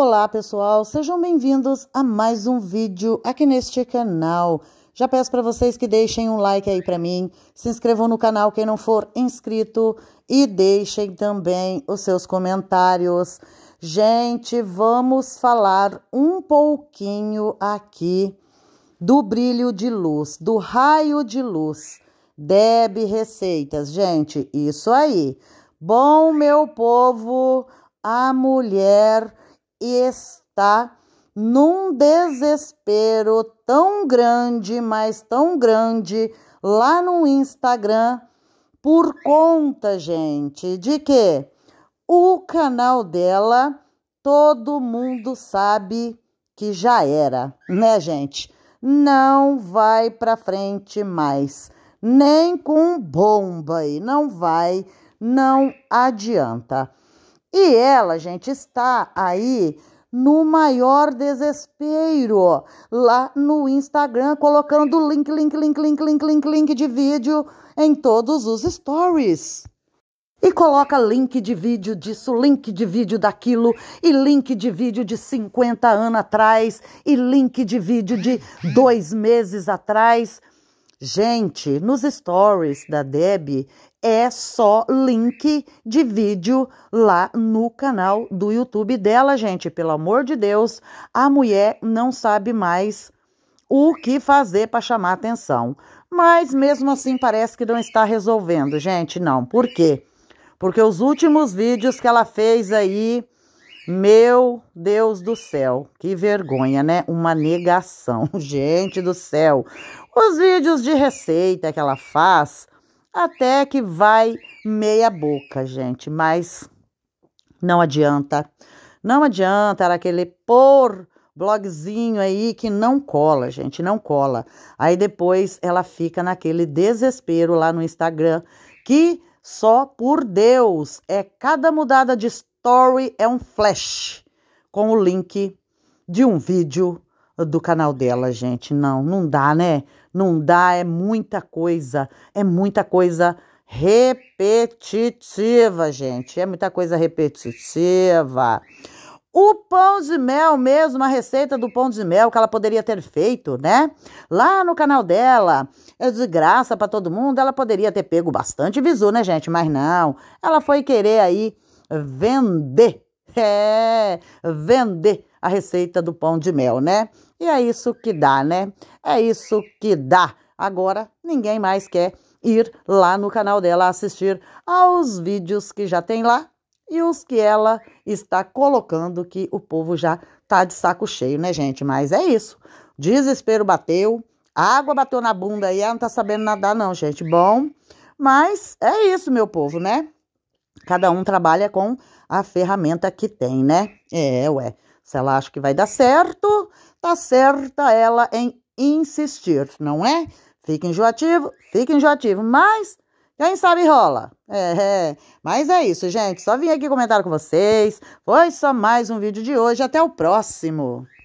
Olá pessoal, sejam bem-vindos a mais um vídeo aqui neste canal. Já peço para vocês que deixem um like aí para mim, se inscrevam no canal quem não for inscrito e deixem também os seus comentários. Gente, vamos falar um pouquinho aqui do brilho de luz, do raio de luz. Deb Receitas, gente, isso aí. Bom, meu povo, a mulher e está num desespero tão grande, mas tão grande, lá no Instagram, por conta, gente, de que o canal dela, todo mundo sabe que já era, né, gente? Não vai para frente mais, nem com bomba e não vai, não adianta. E ela, gente, está aí no maior desespero lá no Instagram, colocando link, link, link, link, link, link, link de vídeo em todos os stories. E coloca link de vídeo disso, link de vídeo daquilo, e link de vídeo de 50 anos atrás, e link de vídeo de dois meses atrás. Gente, nos stories da Deb é só link de vídeo lá no canal do YouTube dela, gente. Pelo amor de Deus, a mulher não sabe mais o que fazer para chamar atenção. Mas mesmo assim parece que não está resolvendo, gente, não. Por quê? Porque os últimos vídeos que ela fez aí meu Deus do céu, que vergonha, né? Uma negação, gente do céu. Os vídeos de receita que ela faz, até que vai meia boca, gente, mas não adianta. Não adianta era aquele pôr blogzinho aí que não cola, gente, não cola. Aí depois ela fica naquele desespero lá no Instagram que só por Deus é cada mudada de story é um flash com o link de um vídeo do canal dela, gente. Não, não dá, né? Não dá, é muita coisa, é muita coisa repetitiva, gente. É muita coisa repetitiva. O pão de mel mesmo, a receita do pão de mel que ela poderia ter feito, né? Lá no canal dela, é de graça para todo mundo, ela poderia ter pego bastante visu, né, gente? Mas não, ela foi querer aí vender. É, vender a receita do pão de mel, né? E é isso que dá, né? É isso que dá. Agora ninguém mais quer ir lá no canal dela assistir aos vídeos que já tem lá e os que ela está colocando que o povo já tá de saco cheio, né, gente? Mas é isso. Desespero bateu, água bateu na bunda e ela não tá sabendo nadar não, gente. Bom, mas é isso, meu povo, né? Cada um trabalha com a ferramenta que tem, né? É, ué. Se ela acha que vai dar certo, tá certa ela em insistir, não é? Fica enjoativo, fica enjoativo, mas quem sabe rola. É, é. Mas é isso, gente. Só vim aqui comentar com vocês. Foi só mais um vídeo de hoje. Até o próximo.